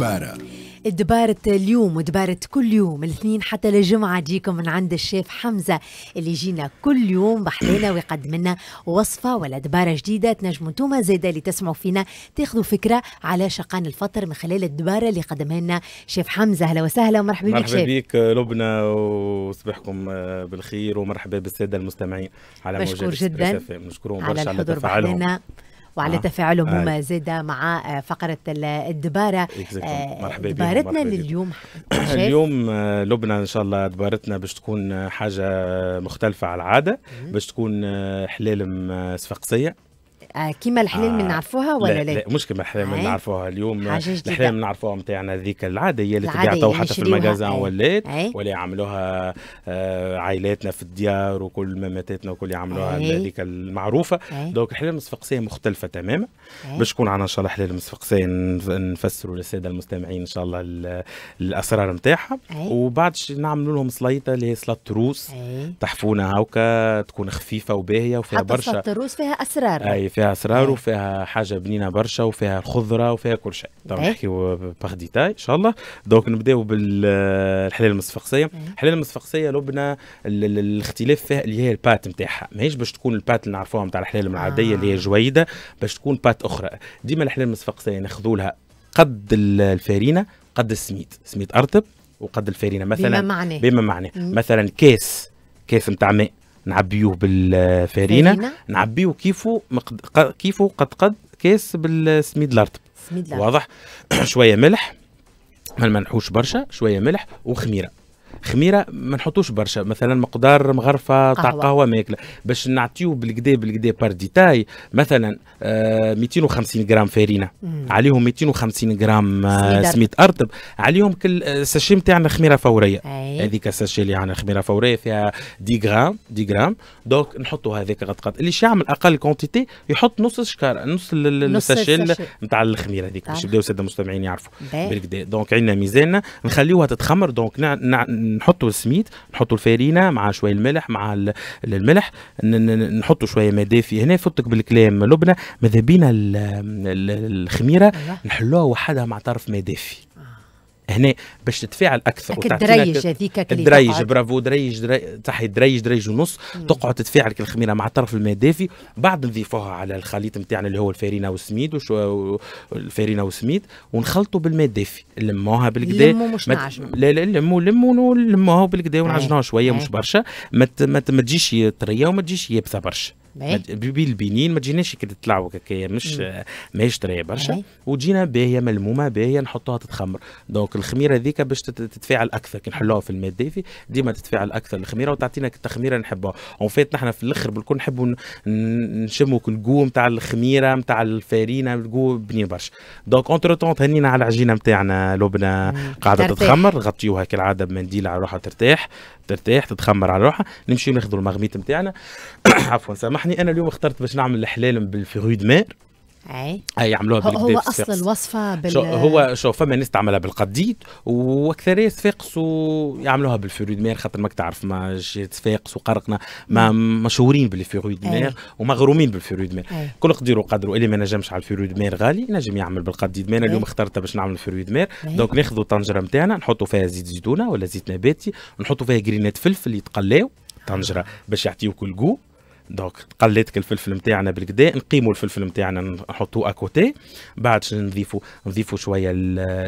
الدبارة الدبارة اليوم ودبارة كل يوم الاثنين حتى الجمعة تجيكم من عند الشيف حمزة اللي يجينا كل يوم بحلينا ويقدم لنا وصفة ولا دبارة جديدة تنجموا انتم زايدة اللي تسمعوا فينا تاخذوا فكرة على شقان الفطر من خلال الدبارة اللي قدمها لنا شيف حمزة أهلا وسهلا ومرحبا بك مرحبا بك لبنى وصبحكم آه، بالخير ومرحبا بالسادة المستمعين على مشكور جدا نشكرهم برشا على بحلينا وعلى آه. تفاعلهم آه. هما مع آه، فقرة الدبارة آه، مرحبا دبارتنا مرحبا لليوم اليوم آه، لبنى إن شاء الله دبارتنا باش تكون حاجة مختلفة على العادة باش تكون حلالم صفاقسية آه، كيما الحلال اللي آه، نعرفوها ولا لا, لا, مش كيما الحلال إيه؟ اللي نعرفوها اليوم الحلال اللي نعرفوها نتاعنا هذيك العاديه اللي تبيع تو حتى يعني في المجازان ولات ولا يعملوها آه، عائلاتنا في الديار وكل مماتاتنا وكل يعملوها هذيك إيه؟ المعروفه إيه؟ دونك الحلال المصفقسيه مختلفه تماما باش تكون عندنا ان شاء الله حلال المصفقسيه نفسروا للساده المستمعين ان شاء الله الاسرار نتاعها وبعد نعملوا لهم سلايطه اللي هي سلاط روس تحفونه هاوكا تكون خفيفه وباهيه وفيها برشا سلاط روس فيها اسرار اي فيها اسرار إيه. وفيها حاجه بنينه برشا وفيها الخضره وفيها كل شيء طبعا إيه. نحكيو باغ ديتاي ان شاء الله دونك نبداو بالحلال المصفقسيه الحلال إيه. المصفقسيه لبنى الاختلاف فيها اللي هي البات نتاعها ماهيش باش تكون البات اللي نعرفوها نتاع الحلال العاديه اللي هي آه. جويده باش تكون بات اخرى ديما الحلال المصفقسيه ناخذوا لها قد الفارينه قد السميد سميد ارطب وقد الفارينه مثلا بما معناه بما معناه مثلا كاس كاس نتاع ماء نعبيوه بالفارينه نعبيوه كيفو مقد... كيفو قد قد كاس بالسميد الارطب واضح شويه ملح ما نحوش برشا شويه ملح وخميره خميره ما نحطوش برشا مثلا مقدار مغرفه تاع قهوه ماكله باش نعطيو بالكدا بالكدا بار ديتاي مثلا آه 250 جرام فارينه عليهم 250 جرام سميت سميد ارطب عليهم كل آه، ساشي نتاعنا خميره فوريه هذيك الساشي اللي عندنا خميره فوريه فيها 10 جرام 10 جرام دونك نحطوا هذاك غط اللي يعمل اقل كونتيتي يحط نص شكار نص الساشي نتاع الخميره هذيك باش طيب. يبداو ساده المستمعين يعرفوا بالكدا دونك عندنا ميزاننا نخليوها تتخمر دونك نع... نع... نحطوا السميد نحطوا الفارينه مع شويه الملح مع الملح نحطوا شويه ماء دافي هنا فوتك بالكلام لبنى ماذا بينا الخميره نحلوها وحدها مع طرف ماء دافي هنا باش تتفاعل اكثر الدريج هذيك الدريج برافو دريج تحي دريج دريج ونص تقعد تتفاعل الخميره مع الطرف الماء دافي بعد نضيفوها على الخليط نتاعنا اللي هو الفارينه والسميد وشو الفارينه والسميد ونخلطوا بالماء الدافي نلموها بالكدا لمو مش لا لا لمو لمو نلموها بالكدا إيه، ونعجنوها شويه إيه. مش برشا ما تجيش طريه وما تجيش يابسه برشا بالبنين ما تجيناش كده تلعوك هكايا مش ماهيش طريه برشا وتجينا باهيه ملمومه باهيه نحطوها تتخمر دونك الخميره ذيك باش تتفاعل اكثر كي نحلوها في الماء الدافي ديما تتفاعل اكثر الخميره وتعطينا التخميره نحبوها اون فيت نحن في الاخر بالكل نحبوا نشموا الجو نتاع الخميره نتاع الفارينه الجو بنين برشا دونك اونتر تون تهنينا على العجينه نتاعنا لبنى قاعده تتخمر غطيوها كالعاده بمنديل على روحها ترتاح ترتاح تتخمر على روحها نمشيو ناخذوا المغميت نتاعنا عفوا سامح سامحني انا اليوم اخترت باش نعمل الحلال بالفيغوي دمار اي اي يعملوها هو, هو اصل الوصفه بال شو هو شوف فما ناس تعملها بالقديد واكثريه صفاقس ويعملوها دو مير خاطر ماك تعرف ما جات صفاقس وقرقنا ما مشهورين دو مير ومغرومين دو مير كل قدير وقدره اللي ما نجمش على دو مير غالي نجم يعمل بالقديد انا اليوم اخترتها باش نعمل دو مير دونك ناخذوا الطنجره نتاعنا نحطوا فيها زيت زيتونه ولا زيت نباتي ونحطوا فيها جرينات فلفل يتقلاو طنجره باش يعطيوك الجو دونك قليتك الفلفل نتاعنا بالكدا نقيموا الفلفل نتاعنا نحطوه اكوتي بعد نضيفوا نضيفوا شويه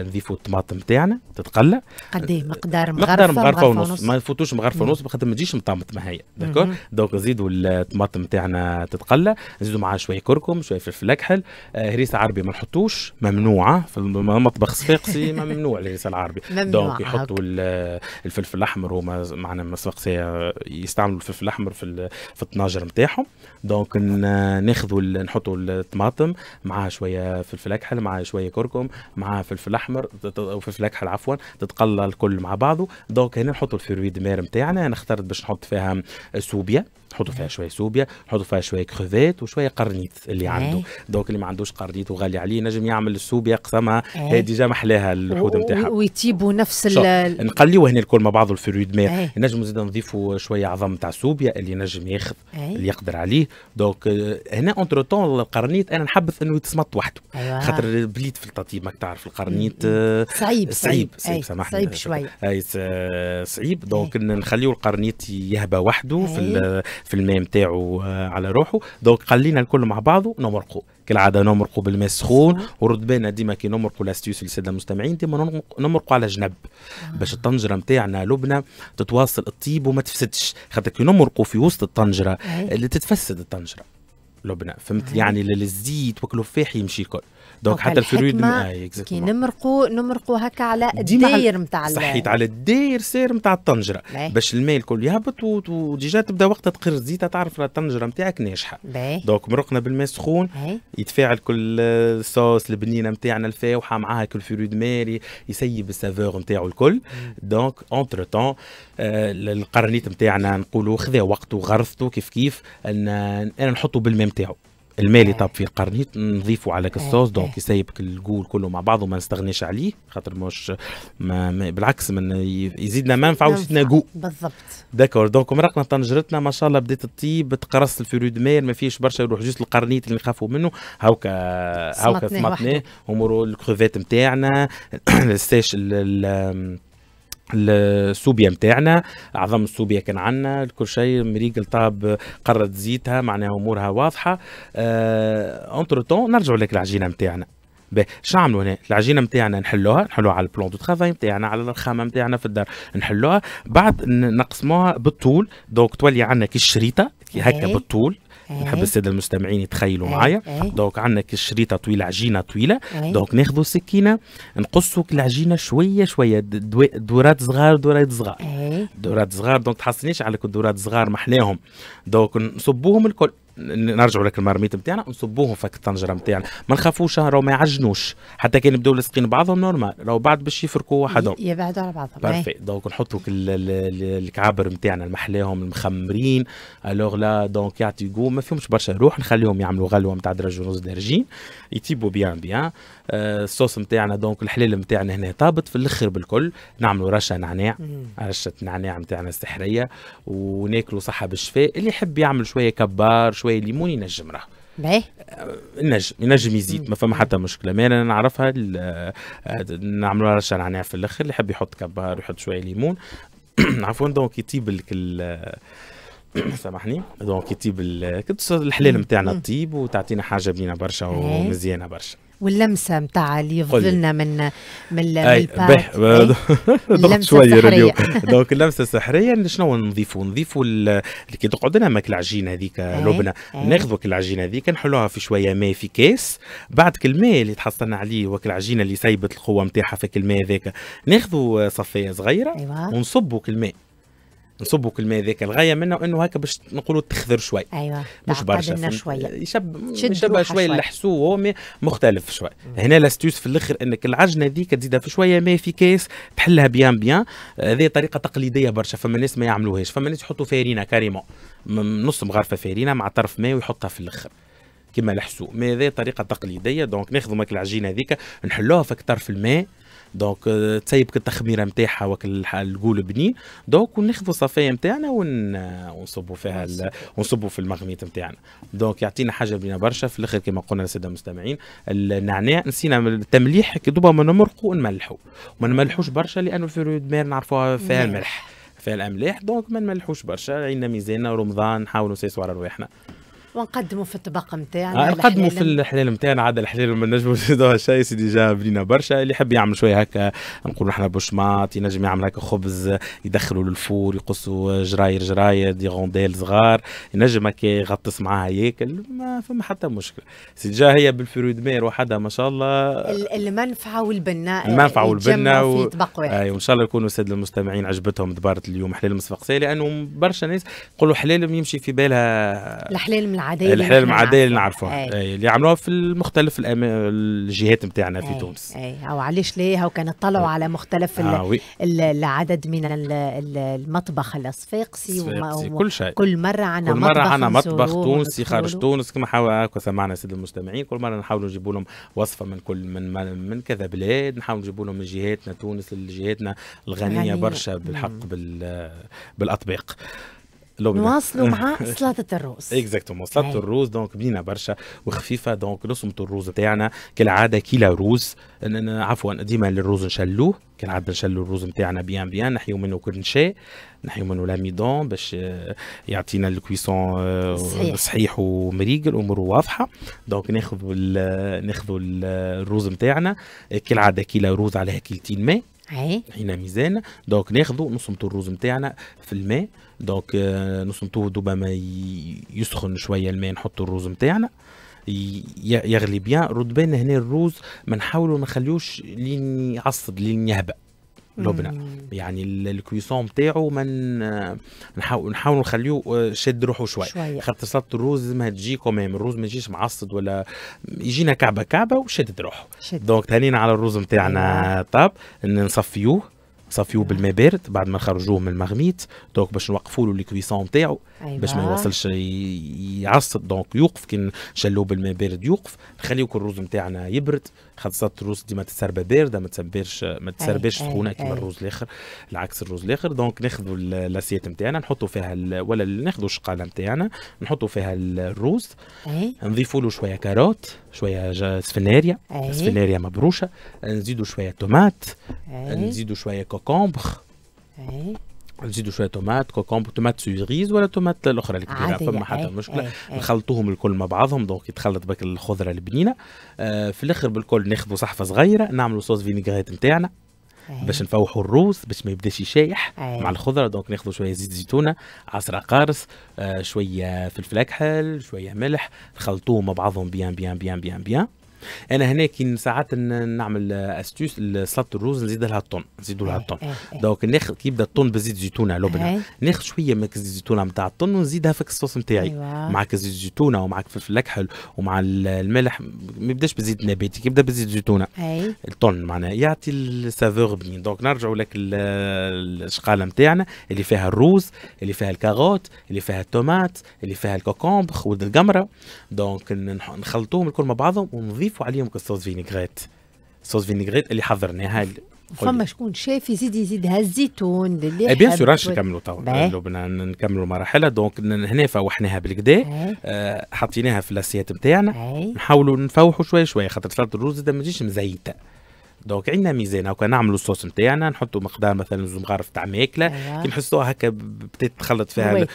نضيفوا الطماطم نتاعنا تتقلى قد مقدار مغرفه مقدار مغرفه ونص ما يفوتوش مغرفه ونص خاطر ما تجيش مطمطمه هي داكور دونك نزيدوا الطماطم نتاعنا تتقلى نزيدوا معاها شويه كركم شويه فلفل اكحل آه، هريسه عربي ما نحطوش ممنوعه في المطبخ صفاقسي ممنوع الهريسه العربي دونك يحطوا الفلفل الاحمر هما معنا الصفاقسيه يستعملوا الفلفل الاحمر في في الطناجر نتاعهم دونك ناخذوا نحطوا الطماطم معاها شويه فلفل اكحل معاها شويه كركم معاها فلفل احمر فلفل اكحل عفوا تتقلى الكل مع بعضه دونك هنا نحطوا الفرويد مير نتاعنا انا اخترت باش نحط فيها سوبيا حطوا فيها شويه سوبيا حطوا فيها شويه كروفيت وشويه قرنيت اللي عنده دونك اللي ما عندوش قرنيت وغالي عليه نجم يعمل السوبيا قسمها هي ديجا محلاها اللحود نتاعها ويطيبوا نفس ال نقليوه هنا الكل مع بعض الفرويد مي نجم زاد نضيفوا شويه عظم تاع سوبيا اللي نجم ياخذ اللي يقدر عليه دونك آه، هنا اونتر تون القرنيت انا نحبث انه يتسمط وحده أيوة. خاطر بليت في التطيب ماك تعرف القرنيت آه، صعيب صعيب صعيب شويه صعيب آه، دونك نخليو القرنيت يهبى وحده في في الماء نتاعو آه، على روحه دونك خلينا الكل مع بعضه نمرقوا كالعاده نمرقوا بالماء السخون وردبانا ديما كي نمرقوا لاستيوس للساده المستمعين ديما نمرقوا على جنب آه. باش الطنجره نتاعنا لبنى تتواصل الطيب وما تفسدش خاطر كي نمرقوا في وسط الطنجره اللي تتفسد الطنجره لبنى فهمت يعني للزيت والكلفاح يمشي الكل دونك حتى الفرويد آه كي نمرقوا نمرقوا هكا على الداير نتاع صحيت على الداير سير نتاع الطنجره باش الماء الكل يهبط وديجا تبدا وقتها تقر زيتها تعرف الطنجره نتاعك ناجحه دونك مرقنا بالماء سخون يتفاعل كل الصوص البنينه نتاعنا الفاوحه معاها كل فرويد ماري يسيب السافور نتاعو الكل دونك اونتر آه، تون القرنيت نتاعنا نقولوا خذا وقته غرفته كيف كيف ان انا نحطه بالماء نتاعو المالي آه. طاب فيه القرنيط نضيفه على كسوس آه، دونك آه. يسيب الجول كله مع بعضه ما نستغناش عليه خاطر مش ما ما بالعكس من يزيدنا ما ويزيدنا يزيدنا جو بالضبط داكور دونك مرقنا طنجرتنا ما شاء الله بدات تطيب تقرص الفيرو دو مير ما فيش برشا يروح جوست القرنيط اللي نخافوا منه هاوكا هاوكا سمطناه امور الكروفيت نتاعنا السيش السوبيا نتاعنا عظم السوبيا كان عندنا كل شيء مريقل طاب قرد زيتها معناها امورها واضحه أه انتر تون نرجعوا لك العجينه نتاعنا باهي شنو نعملوا هنا العجينه نتاعنا نحلوها نحلوها على البلون دو ترافاي نتاعنا على الرخامه نتاعنا في الدار نحلوها بعد نقسموها بالطول دونك تولي عندنا كي الشريطه هكا بالطول نحب إيه. الساده المستمعين يتخيلوا إيه، معايا إيه. دونك عندك الشريطه طويله عجينه طويله دونك ناخذوا سكينه نقصوا العجينه شويه شويه دورات صغار دورات صغار دورات صغار دونك تحصلنيش على دورات صغار محلاهم دونك نصبوهم الكل نرجعوا لك المرميت نتاعنا ونصبوهم فك الطنجره نتاعنا ما نخافوش راهو ما يعجنوش حتى كان يبداو لاصقين بعضهم نورمال راهو بعد باش يفركوا وحدهم يبعدوا على بعضهم بارفي دونك نحطوا الكعابر نتاعنا المحلاهم المخمرين الوغ لا دونك يعطي جو ما فيهمش برشا روح نخليهم يعملوا غلوه نتاع درجه ونص درجين يتيبوا بيان بيان euh، الصوص نتاعنا دونك الحلال نتاعنا هنا طابت في الاخر بالكل نعملوا رشه نعناع رشه نعناع نتاعنا السحريه وناكلوا صحه بالشفاء اللي يحب يعمل شويه كبار شويه ليمون ينجم راه باهي آه، نجم ينجم يزيد ما فما حتى مشكله ما انا نعرفها آه، نعملوها رشا نعناع في الاخر اللي يحب يحط كبار يحط شويه ليمون عفوا دونك يطيب لك آه، سامحني دونك يطيب الحلال نتاعنا طيب وتعطينا حاجه بنينه برشا ومزيانه برشا واللمسه نتاع اللي يفضلنا من من أي الباك ضغط شويه اليوم دونك اللمسه السحريه يعني شنو نضيفوا نضيفوا كي تقعد لنا ماك العجينه هذيك لبنى ناخذ العجينه هذيك نحلوها في شويه ماء في كاس بعد كل الماء اللي تحصلنا عليه وك العجينه اللي سيبت القوه نتاعها في الماء هذاك ناخذوا صفيه صغيره أيوة. ونصبوا الماء نصبوا كل ما ذاك الغايه منه انه هكا باش نقولوا تخذر شوي ايوه مش برشا شويه يشب شبه شويه الحسو هو مختلف شوي هنا لاستيوس في الاخر انك العجنه ذيك تزيدها في شويه ما في كاس تحلها بيان بيان هذه طريقه تقليديه برشا فما ناس ما يعملوهاش فما ناس يحطوا فارينه كاريمون نص مغرفه فارينه مع طرف ماء ويحطها في الاخر كما الحسو ما هذه طريقه تقليديه دونك ناخذوا ماك العجينه هذيك نحلوها في اكثر في الماء دونك آه، تسيب التخميره نتاعها وكل القول بني دونك وناخذوا الصفايه نتاعنا ونصبوا فيها ونصبوا في المغميت نتاعنا دونك يعطينا حاجه بينا برشا في الاخر كما قلنا للساده المستمعين النعناع نسينا التمليح دوبا ما نمرقوا نملحوا ما نملحوش برشا لانه رود مير نعرفوها فيها الملح فيها الاملاح دونك ما نملحوش برشا عندنا ميزاننا رمضان نحاولوا نسيسوا على رواحنا ونقدموا في الطبق نتاعنا آه، نقدموا في الحلال نتاعنا عاد الحلال ما نجموش هذا شيء سيدي جا بنينا برشا اللي يحب يعمل شويه هكا نقول احنا بوشماط ينجم يعمل هكا خبز يدخلوا للفور يقصوا جراير جراير دي غونديل صغار ينجم هكا يغطس معاها ياكل ما فما حتى مشكله سيدي جا هي بالفرويد مير وحدها ما شاء الله المنفعه والبنه المنفعه والبنه و... في طبق واحد أيوة، وان شاء الله يكونوا الساده المستمعين عجبتهم دبارة اليوم حلال مصفقسي لانه برشا ناس يقولوا حلال يمشي في بالها الحلال العاديه إيه، الحلال المعاديه اللي نعرفوها إيه، اللي عملوها في مختلف الجهات نتاعنا في تونس اي او علاش ليه وكان طلعوا على مختلف آه العدد من المطبخ الصفاقسي كل شيء كل مره عندنا كل مره عندنا مطبخ تونسي خارج تونس كما حاولوا سمعنا سيد المستمعين كل مره نحاولوا نجيبوا لهم وصفه من كل من من كذا بلاد نحاولوا نجيبوا لهم من جهاتنا تونس لجهاتنا الغنيه برشا بالحق بال بالاطباق لوبي نواصلوا مع سلطه الروز اكزاكتو سلطه الروز دونك بينا برشا وخفيفه دونك نصمت الروز نتاعنا كالعاده كيلا روز عفوا ديما الروز نشلوه كالعاده نشلو الروز نتاعنا بيان بيان نحيو منه كل شيء نحيو منه لاميدون باش آه، يعطينا الكويسون آه، صحيح, صحيح ومريقل اموره واضحه دونك ناخذ ناخذ الروز نتاعنا كالعاده كيلا روز عليها كيلتين ماء هنا ميزان دونك ناخذوا نصمتوا الروز نتاعنا في الماء دونك نصنطوه دوبا ما يسخن شويه الماء نحطوا الرز نتاعنا يغلي بيان رطبان هنا الروز ما نحاولوا ما نخليوش لين يعصد لين يهبى لبنى يعني الكويسون نتاعو ما نحاول نحاول نخليه شد روحه شوي شويه خاطر صلاه الروز ما تجي كوميم الروز ما يجيش معصد ولا يجينا كعبه كعبه وشاد روحه دونك تهنينا على الروز نتاعنا طاب نصفيوه صافيو نعم. بالماء بارد بعد ما نخرجوه من المغميت دونك باش نوقفوا له الكويسون نتاعو أيوة. باش ما يوصلش يعصب دونك يوقف كي نشلوه بالماء بارد يوقف نخليو الرز نتاعنا يبرد خاصة الرز ديما تسربى بارده ما تسبرش ما تسربش سخونه كيما الرز الاخر العكس الرز الاخر دونك ناخذوا لاسيت نتاعنا نحطوا فيها ولا ناخذوا الشقاله نتاعنا نحطوا فيها الرز نضيفوا له شويه كاروت شويه سفناريا سفناريا مبروشه نزيدوا شويه طومات نزيدوا شويه كوكومبر نزيدوا شويه طومات كوكومبر طومات سويغيز ولا طومات الاخرى اللي كبيره فما حتى مشكله نخلطوهم الكل مع بعضهم دونك يتخلط بك الخضره البنينه آه في الاخر بالكل ناخذوا صحفه صغيره نعملوا صوص فينيغريت نتاعنا باش نفوحوا الروس باش ما يبداش يشايح مع الخضره دونك ناخذوا شويه زيت زيتونه عصره قارص آه شويه فلفل اكحل شويه ملح نخلطوهم مع بعضهم بيان بيان بيان بيان بيان انا هنا كي ساعات نعمل استوس سلطه الروز نزيد لها الطن نزيد لها إيه، الطن إيه، إيه. دونك ناخذ كي يبدا الطن بزيت زيتونه لبنه ناخذ شويه من كزيت الزيتونه نتاع الطن ونزيدها في الصوص نتاعي أيوة. معك زيت الزيتونه ومعك فلفل اكحل ومع الملح ما يبداش بزيت نباتي كي يبدا بزيت زيتونه الطن معناها يعطي السافور بنين دونك نرجعوا لك الشقاله نتاعنا اللي فيها الروز اللي فيها الكاروت اللي فيها التومات اللي فيها الكوكومبر والقمره دونك نخلطوهم الكل مع بعضهم ونضيف ونضيفوا عليهم الصوص فينيغريت صوص فينيغريت اللي حضرناها فما شكون شاف يزيد يزيد هالزيتون اي بيان سور راش نكملوا توا بدنا نكملوا مراحلها دونك هنا فوحناها بالكدا آه حطيناها في الاسيات نتاعنا نحاولوا نفوحوا شويه شويه خاطر سلطه الرز ما تجيش مزيته دونك عندنا ميزان هكا نعملوا الصوص نتاعنا نحطوا مقدار مثلا زوز مغارف تاع ماكله أيوة. كي نحسوها هكا تخلط فيها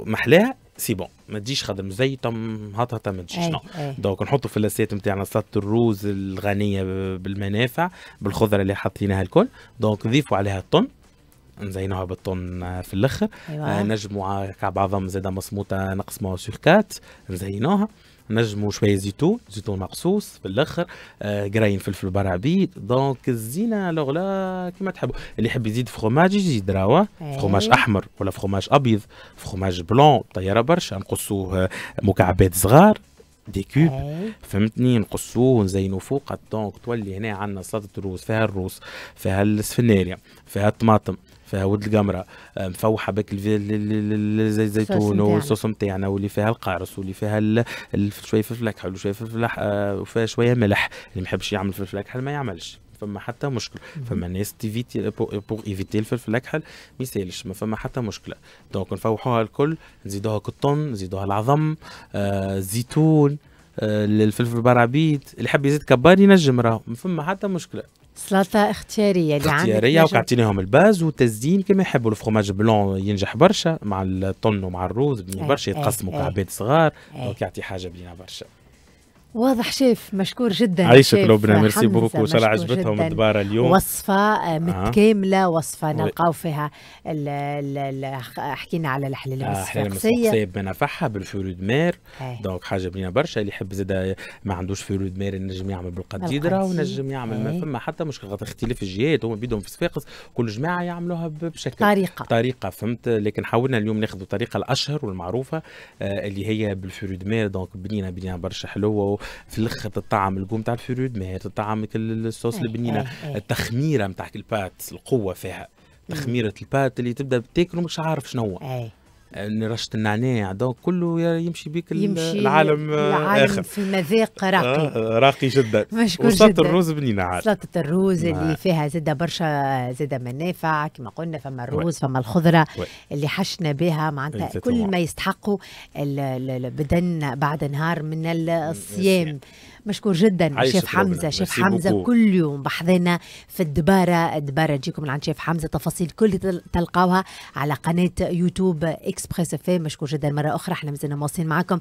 محلاها سي بون ما تجيش خدم زي تم هاتها ما تجيش نو دونك نحطوا في اللاسيات نتاعنا سلطه الروز الغنيه بالمنافع بالخضره اللي حطيناها الكل دونك نضيفوا عليها الطن نزينوها بالطن في الاخر أيوة. آه، نجموا آه، كعب عظم زاده مصموطه نقسموها سور كات نزينوها نجموا شويه زيتون زيتون مقصوص في الاخر آه قراين فلفل برعبي دونك الزينه لوغ لا كيما تحبوا اللي يحب يزيد فخوماج يزيد راهو إيه. فخوماج احمر ولا فخوماج ابيض فخوماج بلون طياره برشا نقصوه مكعبات صغار دي كوب فهمتني نقصوه ونزينو فوق دونك تولي هنا عندنا سلطه الروز فيها الروز فيها السفناريا فيها الطماطم فيها ود القمره آه، مفوحه بك الزيتون والصوص نتاعنا واللي فيها القارص واللي فيها شويه فلفل اكحل وشويه فلفل آه، وفيها شويه ملح اللي ما يحبش يعمل فلفل اكحل ما يعملش فما حتى مشكل فما ناس تيفيتي بوغ ايفيتي الفلفل الاكحل ما يسالش ما فما حتى مشكله دونك نفوحوها الكل نزيدوها كطن نزيدوها العظم آه زيتون آه الفلفل برعبيد اللي حب يزيد كبار ينجم راهو ما فما حتى مشكله سلطه اختياريه اللي عندنا اختياريه وكعطيناهم الباز وتزيين كما يحبوا الفرماج بلون ينجح برشا مع الطن ومع الروز إيه، برشا إيه، يتقسموا إيه. كعبات صغار دونك يعطي حاجه بلينه برشا واضح شيف مشكور جدا عيشك لبنى ميرسي بوكو ان شاء الله عجبتهم الدباره اليوم وصفه آه، متكامله وصفه نلقاو فيها ال ال ال حكينا على الحلال آه، المسفقسيه بنفعها بالفرود مير إيه. دونك حاجه بنينه برشا اللي يحب زاد ما عندوش فرود مير ينجم يعمل بالقديدره ونجم يعمل ما إيه. فما حتى مشكل خاطر اختلاف الجهات هما بيدهم في صفاقس كل جماعه يعملوها بشكل طريقه طريقه فهمت لكن حاولنا اليوم ناخذ الطريقه الاشهر والمعروفه آه اللي هي بالفرود مير دونك بنينه بنينه برشا حلوه في الاخر تطعم الكوم تاع الفرود ما تطعم الصوص البنينه إيه، إيه، إيه. التخميره نتاع البات القوه فيها تخميره البات اللي تبدا تاكله ومش عارف شنو هو رشه النعناع دونك كله يمشي بيك يمشي العالم العالم آخر. في مذاق راقي آه راقي جدا وسلطه الروز بنينه عاد سلطه الروز ما. اللي فيها زاده برشا زاده منافع كما قلنا فما الروز فما الخضره وي. اللي حشنا بها معناتها كل ما يستحقه البدن بعد نهار من الصيام مشكور جدا شيف حمزه شيف حمزه بوكو. كل يوم بحضنا في الدباره الدباره تجيكم عند شيف حمزه تفاصيل كل تلقاوها على قناه يوتيوب اكسبريس اف مشكور جدا مره اخرى احنا مازلنا مواصلين معكم